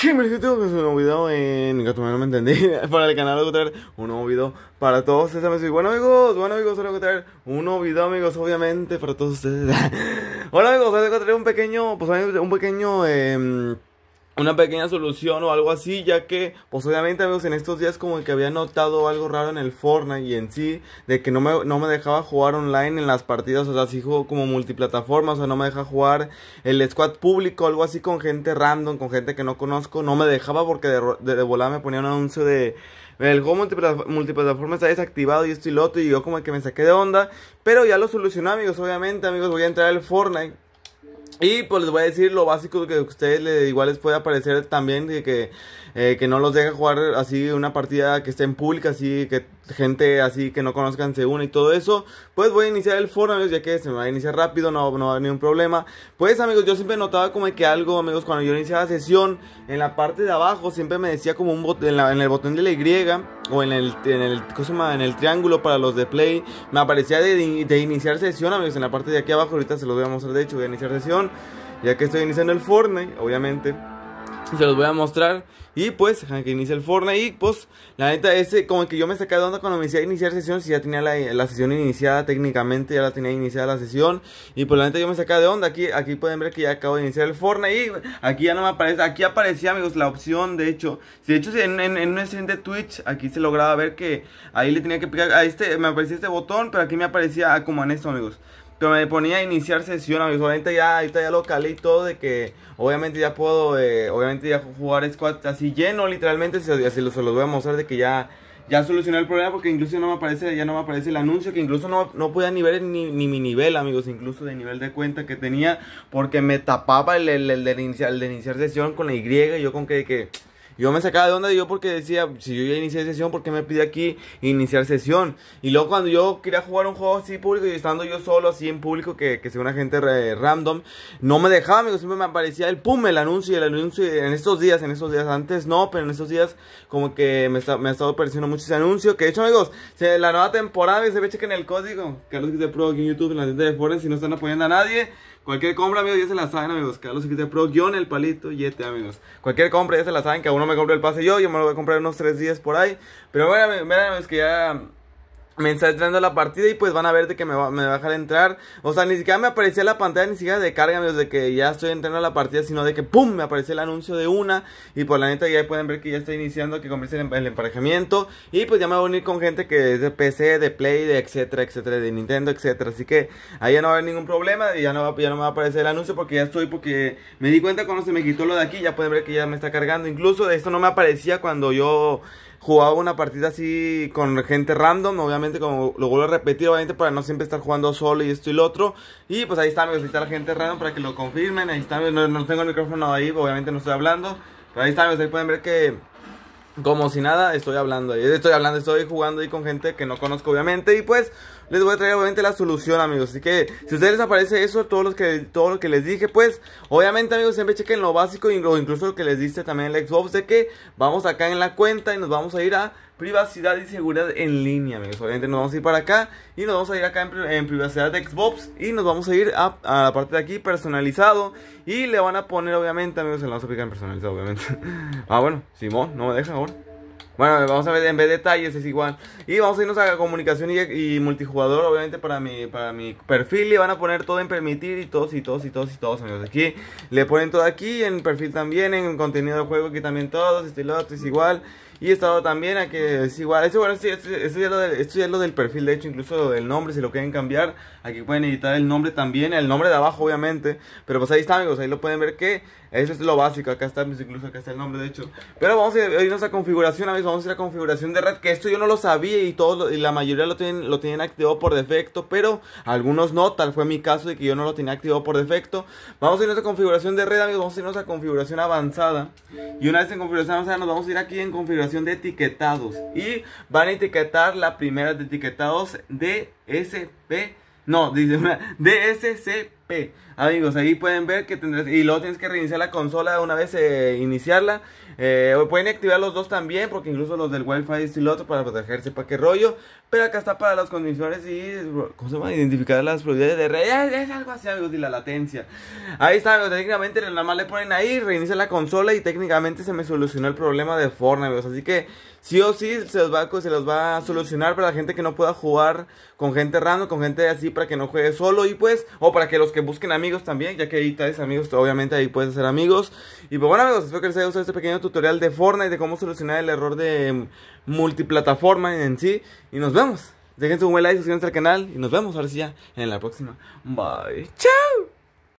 Gente, que tengo que un nuevo video en... Que no me entendí Para el canal de a traer un nuevo video para todos ustedes Bueno amigos, bueno amigos, solo voy traer un nuevo video amigos Obviamente para todos ustedes Hola amigos, hoy voy traer un pequeño Pues un pequeño... Eh, una pequeña solución o algo así, ya que, pues obviamente amigos, en estos días como que había notado algo raro en el Fortnite y en sí, de que no me, no me dejaba jugar online en las partidas, o sea, si juego como multiplataforma, o sea, no me deja jugar el squad público, algo así con gente random, con gente que no conozco, no me dejaba porque de, volar me ponía un anuncio de... El juego multiplataforma está desactivado y esto y lo otro, y yo como que me saqué de onda, pero ya lo solucionó, amigos, obviamente amigos, voy a entrar al Fortnite y pues les voy a decir lo básico que a ustedes le, igual les puede parecer también, de que, eh, que no los deja jugar así una partida que esté en pública, así que gente así que no conozcan se une y todo eso, pues voy a iniciar el foro, amigos, ya que se me va a iniciar rápido, no, no va a haber ningún problema. Pues, amigos, yo siempre notaba como que algo, amigos, cuando yo iniciaba sesión, en la parte de abajo siempre me decía como un botón en, el botón de la Y o en el, en el, En el triángulo para los de play, me aparecía de, de iniciar sesión, amigos, en la parte de aquí abajo, ahorita se los voy a mostrar, de hecho, voy a iniciar sesión, ya que estoy iniciando el Fortnite, obviamente. Se los voy a mostrar. Y pues, que inicia el Fortnite. Y pues, la neta, ese como que yo me saqué de onda cuando me decía iniciar sesión. Si ya tenía la, sesión iniciada técnicamente, ya la tenía iniciada la sesión. Y pues, la neta, yo me saqué de onda. Aquí, aquí pueden ver que ya acabo de iniciar el Fortnite. aquí ya no me aparece. Aquí aparecía, amigos, la opción. De hecho, si de hecho, en, en, en una de Twitch, aquí se lograba ver que ahí le tenía que picar. A este, me aparecía este botón, pero aquí me aparecía como en esto, amigos que me ponía a iniciar sesión, obviamente ya, ahorita ya lo calé y todo, de que obviamente ya puedo, eh, obviamente ya jugar squad así lleno, literalmente, se, se los, voy a mostrar de que ya, ya solucioné el problema, porque incluso no me aparece, ya no me aparece el anuncio, que incluso no, no podía ver ni, ni, mi nivel, amigos, incluso de nivel de cuenta que tenía, porque me tapaba el, el, de, iniciar, sesión con la Y, y yo con que yo me sacaba de onda yo porque decía, si yo ya inicié sesión, ¿por qué me pide aquí iniciar sesión? Y luego cuando yo quería jugar un juego así público y estando yo solo así en público, que, que sea una gente random, no me dejaba, amigos siempre me aparecía el pum, el anuncio, el anuncio, en estos días, en estos días, antes no, pero en estos días como que me, me ha estado apareciendo mucho ese anuncio, que de hecho, amigos, se, la nueva temporada, se ve, chequen el código, Carlos de Pro en YouTube, en la tienda de Forex, si no están apoyando a nadie, cualquier compra, amigos, ya se la saben, amigos, Carlos de Pro, guión el palito, yete, amigos, cualquier compra ya se la saben, que a uno me compré el pase yo, yo me lo voy a comprar unos tres días por ahí. Pero bueno, es que ya me está entrando la partida y pues van a ver de que me va, me va a dejar entrar. O sea, ni siquiera me aparecía la pantalla, ni siquiera de carga, desde que ya estoy entrando a la partida, sino de que ¡pum! me aparece el anuncio de una. Y por pues, la neta ya pueden ver que ya está iniciando, que comienza em-, el, emparejamiento. Y pues ya me voy a unir con gente que es de PC, de Play, de etcétera, etcétera, de Nintendo, etcétera. Así que ahí ya no va a haber ningún problema y ya no, va, ya no me va a aparecer el anuncio porque ya estoy, porque me di cuenta cuando se me quitó lo de aquí. Ya pueden ver que ya me está cargando. Incluso esto no me aparecía cuando yo jugaba una partida así con gente random, obviamente como lo vuelvo a repetir, obviamente para no siempre estar jugando solo y esto y lo otro. Y pues ahí está, amigos, ahí la gente random para que lo confirmen, ahí está, no, no tengo el micrófono ahí, obviamente no estoy hablando, pero ahí están, pues, ahí pueden ver que como si nada, estoy hablando, estoy hablando, estoy jugando ahí con gente que no conozco obviamente y pues les voy a traer obviamente la solución, amigos. Así que si a ustedes les aparece eso, todo lo que todo lo que les dije, pues obviamente, amigos, siempre chequen lo básico o incluso lo que les dice también el Xbox de que vamos acá en la cuenta y nos vamos a ir a privacidad y seguridad en línea, amigos. Obviamente nos vamos a ir para acá y nos vamos a ir acá en, privacidad de Xbox y nos vamos a ir a, la parte de aquí personalizado y le van a poner, obviamente, amigos, se lo vamos a aplicar en personalizado, obviamente. ah, bueno, Simón, no me deja ahora. Bueno, vamos a ver en vez de detalles, es igual. Y vamos a irnos a comunicación y, multijugador, obviamente, para mi, para mi perfil. Le van a poner todo en permitir y todos y todos y todos y todos, amigos. Aquí le ponen todo aquí, en perfil también, en contenido de juego aquí también todos, estilo y es igual. Y estado también a que es igual. Esto, bueno, ya es lo esto, es lo del perfil, de hecho, incluso del nombre, si lo quieren cambiar. Aquí pueden editar el nombre también, el nombre de abajo, obviamente. Pero pues ahí está, amigos, ahí lo pueden ver que eso es lo básico. Acá está, pues, incluso acá está el nombre, de hecho. Pero vamos a irnos a configuración, amigos. Vamos a ir a configuración de red, que esto yo no lo sabía y, todo, y la mayoría lo tienen, lo tienen activado por defecto, pero algunos no. Tal fue mi caso de que yo no lo tenía activado por defecto. Vamos a irnos a configuración de red, amigos. Vamos a irnos a configuración avanzada. Y una vez en configuración avanzada, nos vamos a ir aquí en configuración de etiquetados y van a etiquetar la primera de etiquetados DSP. No, dice una DSCP. Amigos, ahí pueden ver que tendrás. Y luego tienes que reiniciar la consola una vez eh, iniciarla. Eh, pueden activar los dos también, porque incluso los del Wi-Fi y el otro para protegerse, para qué rollo. Pero acá está para las condiciones y, ¿cómo se a Identificar las prioridades de red. Es, algo así, amigos, y la latencia. Ahí está, amigos, técnicamente nada más le ponen ahí, reinicia la consola y técnicamente se me solucionó el problema de Fortnite, amigos. Así que sí o sí se los va, a, solucionar para la gente que no pueda jugar con gente random, con gente así, para que no juegue solo y pues, o para que los que busquen amigos también, ya que ahí amigos, obviamente ahí puedes hacer amigos. Y pues bueno amigos, espero que les haya gustado este pequeño tutorial de Fortnite, de cómo solucionar el error de multiplataforma en sí. Y nos vemos. Dejen su buen like, suscríbanse al canal y nos vemos ahora sí ya en la próxima. Bye. Chao.